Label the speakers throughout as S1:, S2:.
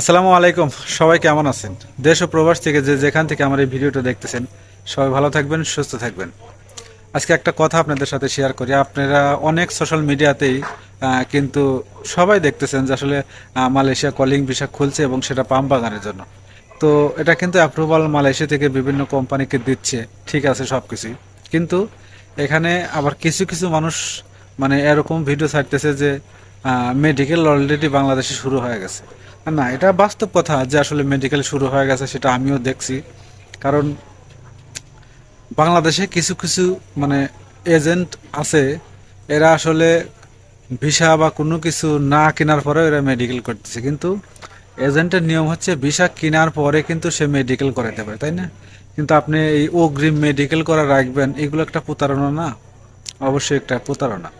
S1: আসসালামু আলাইকুম সবাই কেমন আছেন দেশ ও প্রবাস থেকে যে যেখান থেকে আমার এই ভিডিওটা দেখতেছেন সবাই ভালো থাকবেন সুস্থ থাকবেন আজকে একটা কথা আপনাদের সাথে শেয়ার করি আপনারা অনেক সোশ্যাল মিডিয়াতেই কিন্তু সবাই দেখতেছেন যে আসলে মালয়েশিয়া কলিং ভিসা খুলছে এবং সেটা পাম বাগানের জন্য তো এটা কিন্তু অ্যাপ্রুভাল মালয়েশিয়া থেকে বিভিন্ন কোম্পানিকে দিচ্ছে ঠিক আছে সব কিছুই কিন্তু এখানে আবার কিছু কিছু মানুষ মানে এরকম ভিডিও ছাড়তেছে যে মেডিকেল অলরেডি বাংলাদেশে শুরু হয়ে গেছে না এটা বাস্তব কথা যে আসলে মেডিকেল শুরু হয়ে গেছে সেটা আমিও দেখছি কারণ বাংলাদেশে কিছু কিছু মানে এজেন্ট আছে এরা আসলে ভিসা বা কোনো কিছু না কেনার পরেও এরা মেডিকেল করতেছে কিন্তু এজেন্টের নিয়ম হচ্ছে ভিসা কেনার পরে কিন্তু সে মেডিকেল করাতে পারে তাই না কিন্তু আপনি এই অগ্রিম মেডিকেল করা রাখবেন এগুলো একটা প্রতারণা না অবশ্যই একটা প্রতারণা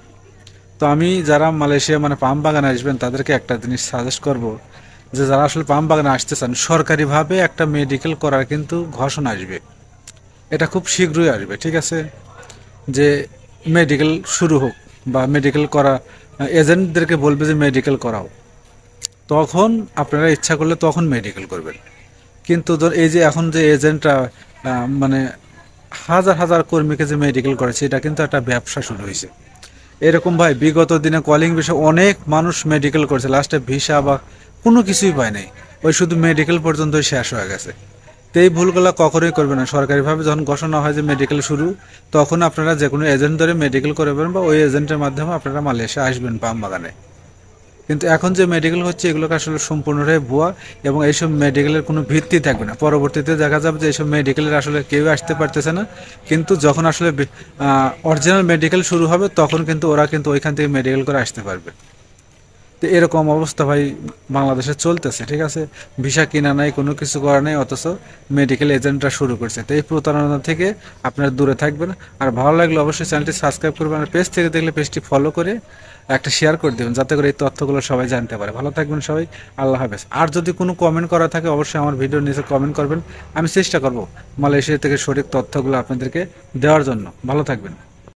S1: তো আমি যারা মালয়েশিয়া মানে পাম বাগানে আসবেন তাদেরকে একটা জিনিস সাজেস্ট করব যে যারা আসলে পাম বাগানে আসতে চান সরকারিভাবে একটা মেডিকেল করার কিন্তু ঘোষণা আসবে এটা খুব শীঘ্রই আসবে ঠিক আছে যে মেডিকেল শুরু হোক বা মেডিকেল করা এজেন্টদেরকে বলবে যে মেডিকেল করাও তখন আপনারা ইচ্ছা করলে তখন মেডিকেল করবেন কিন্তু ধর এই যে এখন যে এজেন্টরা মানে হাজার হাজার কর্মীকে যে মেডিকেল করেছে এটা কিন্তু একটা ব্যবসা শুরু হয়েছে এরকম ভাই বিগত দিনে কলিং বিষয়ে অনেক মানুষ মেডিকেল করছে লাস্টে ভিসা বা কোনো কিছুই পায় নাই ওই শুধু মেডিকেল পর্যন্তই শেষ হয়ে গেছে তো এই ভুলগুলো কখনোই করবে না সরকারিভাবে যখন ঘোষণা হয় যে মেডিকেল শুরু তখন আপনারা যে কোনো এজেন্ট ধরে মেডিকেল করবেন বা ওই এজেন্টের মাধ্যমে আপনারা মালয়েশিয়া আসবেন পাম বাগানে কিন্তু এখন যে মেডিকেল হচ্ছে এগুলোকে আসলে সম্পূর্ণভাবে ভুয়া এবং এইসব মেডিকেলের কোনো ভিত্তি থাকবে না পরবর্তীতে দেখা যাবে যে এইসব মেডিকেলের আসলে কেউ আসতে পারতেছে না কিন্তু যখন আসলে অরিজিনাল মেডিকেল শুরু হবে তখন কিন্তু ওরা কিন্তু ওইখান থেকে মেডিকেল করে আসতে পারবে তো এরকম অবস্থা ভাই বাংলাদেশে চলতেছে ঠিক আছে ভিসা কিনা নাই কোনো কিছু করা নাই অথচ মেডিকেল এজেন্টরা শুরু করছে তো এই প্রতারণা থেকে আপনারা দূরে থাকবেন আর ভালো লাগলে অবশ্যই চ্যানেলটি সাবস্ক্রাইব করবেন আর পেজ থেকে দেখলে পেজটি ফলো করে একটা শেয়ার করে দেবেন যাতে করে এই তথ্যগুলো সবাই জানতে পারে ভালো থাকবেন সবাই আল্লাহ হাফেজ আর যদি কোনো কমেন্ট করা থাকে অবশ্যই আমার ভিডিওর নিচে কমেন্ট করবেন আমি চেষ্টা করব মালয়েশিয়া থেকে সঠিক তথ্যগুলো আপনাদেরকে দেওয়ার জন্য ভালো থাকবেন